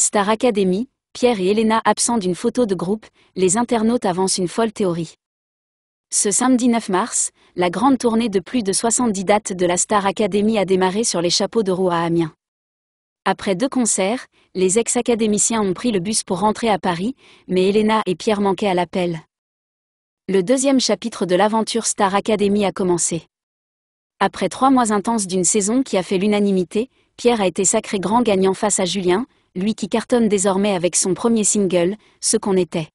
Star Academy, Pierre et Elena absents d'une photo de groupe, les internautes avancent une folle théorie. Ce samedi 9 mars, la grande tournée de plus de 70 dates de la Star Academy a démarré sur les chapeaux de roue à Amiens. Après deux concerts, les ex-académiciens ont pris le bus pour rentrer à Paris, mais Elena et Pierre manquaient à l'appel. Le deuxième chapitre de l'aventure Star Academy a commencé. Après trois mois intenses d'une saison qui a fait l'unanimité, Pierre a été sacré grand gagnant face à Julien, lui qui cartonne désormais avec son premier single, Ce qu'on était.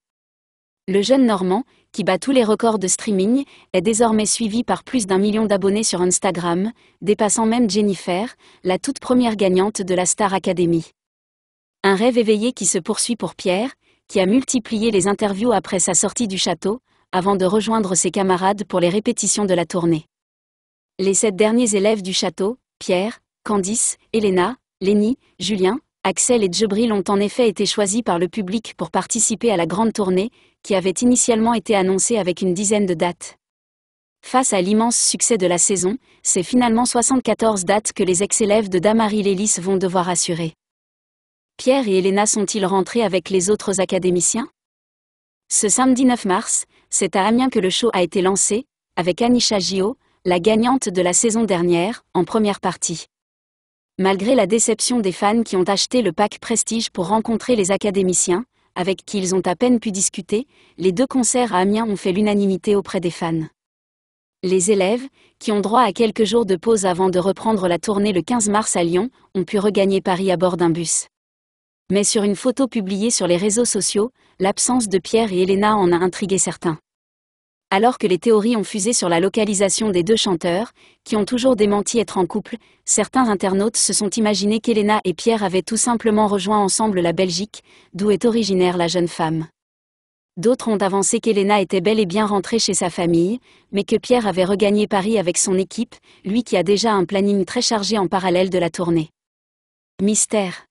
Le jeune Normand, qui bat tous les records de streaming, est désormais suivi par plus d'un million d'abonnés sur Instagram, dépassant même Jennifer, la toute première gagnante de la Star Academy. Un rêve éveillé qui se poursuit pour Pierre, qui a multiplié les interviews après sa sortie du château, avant de rejoindre ses camarades pour les répétitions de la tournée. Les sept derniers élèves du château, Pierre, Candice, Elena, Lenny, Julien, Axel et Djibril ont en effet été choisis par le public pour participer à la grande tournée, qui avait initialement été annoncée avec une dizaine de dates. Face à l'immense succès de la saison, c'est finalement 74 dates que les ex-élèves de Damary Lélis vont devoir assurer. Pierre et Elena sont-ils rentrés avec les autres académiciens Ce samedi 9 mars, c'est à Amiens que le show a été lancé, avec Anisha Gio, la gagnante de la saison dernière, en première partie. Malgré la déception des fans qui ont acheté le pack Prestige pour rencontrer les académiciens, avec qui ils ont à peine pu discuter, les deux concerts à Amiens ont fait l'unanimité auprès des fans. Les élèves, qui ont droit à quelques jours de pause avant de reprendre la tournée le 15 mars à Lyon, ont pu regagner Paris à bord d'un bus. Mais sur une photo publiée sur les réseaux sociaux, l'absence de Pierre et Elena en a intrigué certains alors que les théories ont fusé sur la localisation des deux chanteurs, qui ont toujours démenti être en couple, certains internautes se sont imaginés qu'Elena et Pierre avaient tout simplement rejoint ensemble la Belgique, d'où est originaire la jeune femme. D'autres ont avancé qu'Elena était bel et bien rentrée chez sa famille, mais que Pierre avait regagné Paris avec son équipe, lui qui a déjà un planning très chargé en parallèle de la tournée. Mystère.